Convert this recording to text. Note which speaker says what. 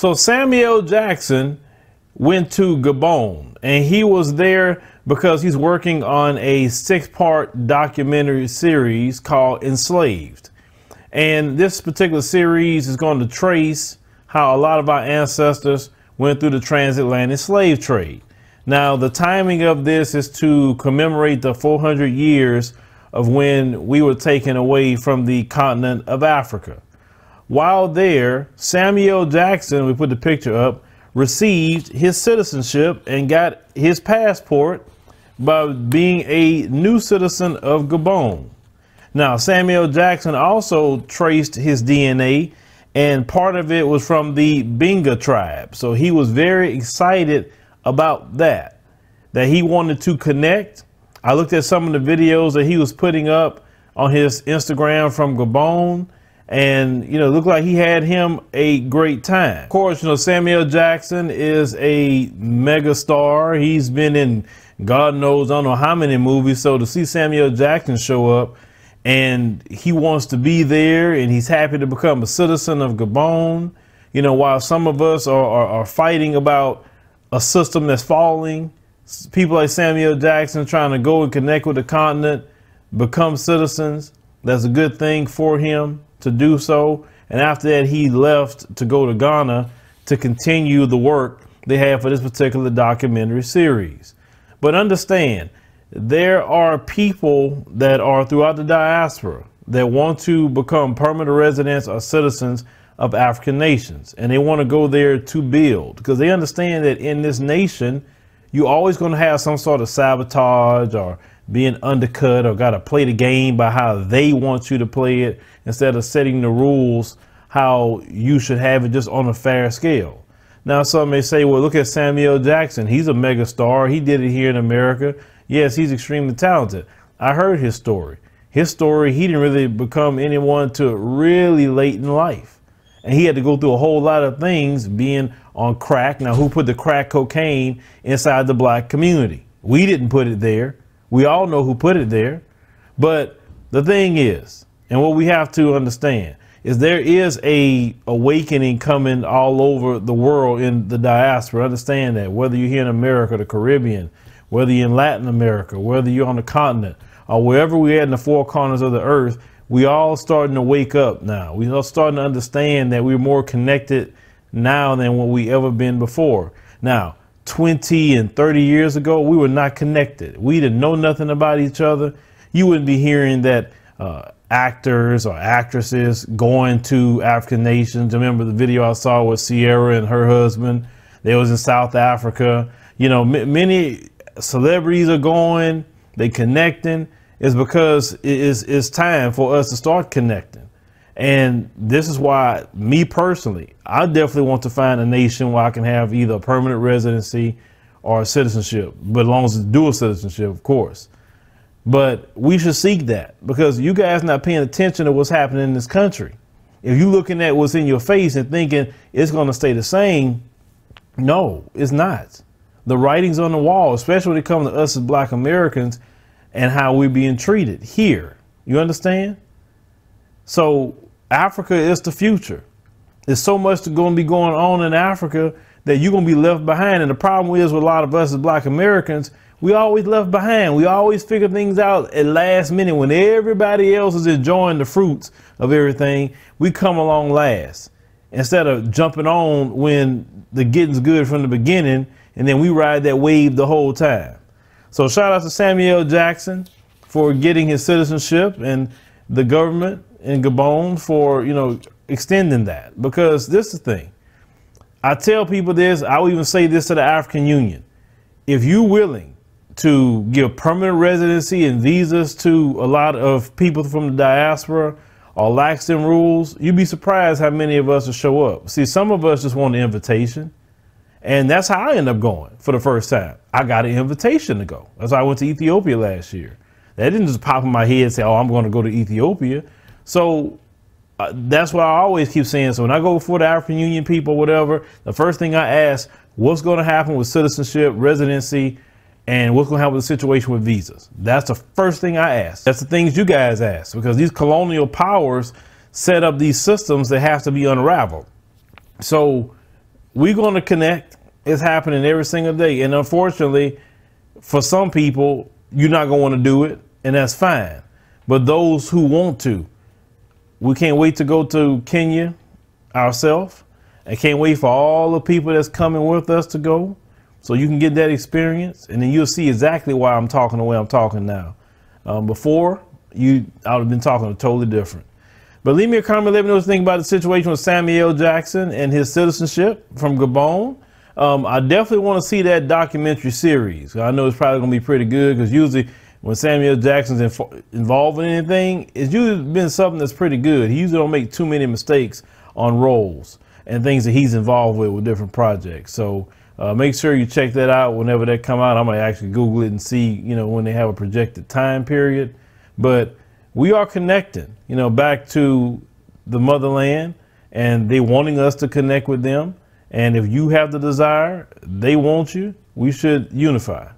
Speaker 1: So Samuel Jackson went to Gabon and he was there because he's working on a six part documentary series called Enslaved. And this particular series is going to trace how a lot of our ancestors went through the transatlantic slave trade. Now, the timing of this is to commemorate the 400 years of when we were taken away from the continent of Africa. While there, Samuel Jackson, we put the picture up, received his citizenship and got his passport by being a new citizen of Gabon. Now, Samuel Jackson also traced his DNA, and part of it was from the Binga tribe. So he was very excited about that, that he wanted to connect. I looked at some of the videos that he was putting up on his Instagram from Gabon and you know looked like he had him a great time of course you know samuel jackson is a mega star he's been in god knows i don't know how many movies so to see samuel jackson show up and he wants to be there and he's happy to become a citizen of gabon you know while some of us are, are, are fighting about a system that's falling people like samuel jackson trying to go and connect with the continent become citizens that's a good thing for him to do so. And after that, he left to go to Ghana to continue the work they had for this particular documentary series. But understand, there are people that are throughout the diaspora that want to become permanent residents or citizens of African nations. And they want to go there to build because they understand that in this nation, you're always going to have some sort of sabotage or being undercut or got to play the game by how they want you to play it instead of setting the rules how you should have it just on a fair scale. Now, some may say, well, look at Samuel Jackson. He's a mega star. He did it here in America. Yes, he's extremely talented. I heard his story. His story, he didn't really become anyone to really late in life. And he had to go through a whole lot of things being on crack. Now, who put the crack cocaine inside the black community? We didn't put it there. We all know who put it there. But the thing is, and what we have to understand is there is a awakening coming all over the world in the diaspora. Understand that whether you're here in America, the Caribbean, whether you're in Latin America, whether you're on the continent, or wherever we are in the four corners of the earth, we all starting to wake up now. We are starting to understand that we're more connected now than what we ever been before. Now, 20 and 30 years ago, we were not connected. We didn't know nothing about each other. You wouldn't be hearing that uh, actors or actresses going to African nations. Remember the video I saw with Sierra and her husband? They was in South Africa. You know, many celebrities are going, they connecting is because it is it's time for us to start connecting. And this is why me personally, I definitely want to find a nation where I can have either a permanent residency or citizenship, but as long as it's dual citizenship, of course. But we should seek that because you guys not paying attention to what's happening in this country. If you're looking at what's in your face and thinking it's going to stay the same, no, it's not. The writing's on the wall, especially when it comes to us as black Americans and how we're being treated here. You understand? So Africa is the future. There's so much going to be going on in Africa that you're going to be left behind. And the problem is with a lot of us as black Americans, we always left behind. We always figure things out at last minute when everybody else is enjoying the fruits of everything. We come along last instead of jumping on when the getting's good from the beginning and then we ride that wave the whole time. So shout out to Samuel Jackson for getting his citizenship and the government in Gabon for, you know, extending that. Because this is the thing. I tell people this, I will even say this to the African Union. If you're willing to give permanent residency and visas to a lot of people from the diaspora or lax in rules, you'd be surprised how many of us will show up. See, some of us just want an invitation. And that's how I end up going for the first time. I got an invitation to go. That's why I went to Ethiopia last year. That didn't just pop in my head and say, oh, I'm going to go to Ethiopia. So uh, that's what I always keep saying. So when I go before the African Union people, whatever, the first thing I ask, what's going to happen with citizenship, residency, and what's going to happen with the situation with visas? That's the first thing I ask. That's the things you guys ask because these colonial powers set up these systems that have to be unraveled. So we're going to connect. It's happening every single day. And unfortunately, for some people, you're not going to do it, and that's fine. But those who want to, we can't wait to go to Kenya ourselves. I can't wait for all the people that's coming with us to go so you can get that experience and then you'll see exactly why I'm talking the way I'm talking now. Um, before, you I would have been talking totally different. But leave me a comment. Let me know what you think about the situation with Samuel Jackson and his citizenship from Gabon. Um, I definitely want to see that documentary series. I know it's probably going to be pretty good because usually when Samuel Jackson's inf- involved in anything, it's usually been something that's pretty good. He usually don't make too many mistakes on roles and things that he's involved with with different projects. So uh, make sure you check that out whenever that come out. I'm gonna actually Google it and see you know when they have a projected time period. But we are connected, you know, back to the motherland and they wanting us to connect with them. And if you have the desire, they want you, we should unify.